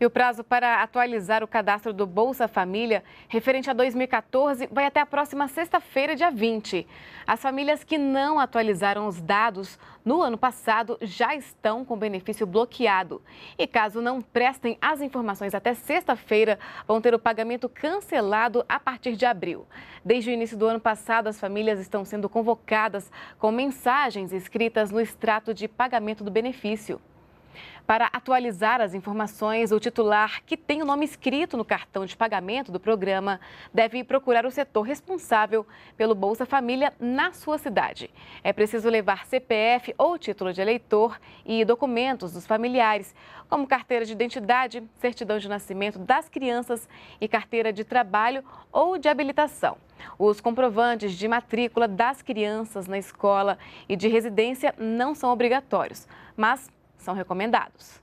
E o prazo para atualizar o cadastro do Bolsa Família, referente a 2014, vai até a próxima sexta-feira, dia 20. As famílias que não atualizaram os dados no ano passado já estão com o benefício bloqueado. E caso não prestem as informações até sexta-feira, vão ter o pagamento cancelado a partir de abril. Desde o início do ano passado, as famílias estão sendo convocadas com mensagens escritas no extrato de pagamento do benefício. Para atualizar as informações, o titular que tem o nome escrito no cartão de pagamento do programa deve procurar o setor responsável pelo Bolsa Família na sua cidade. É preciso levar CPF ou título de eleitor e documentos dos familiares, como carteira de identidade, certidão de nascimento das crianças e carteira de trabalho ou de habilitação. Os comprovantes de matrícula das crianças na escola e de residência não são obrigatórios, mas são recomendados.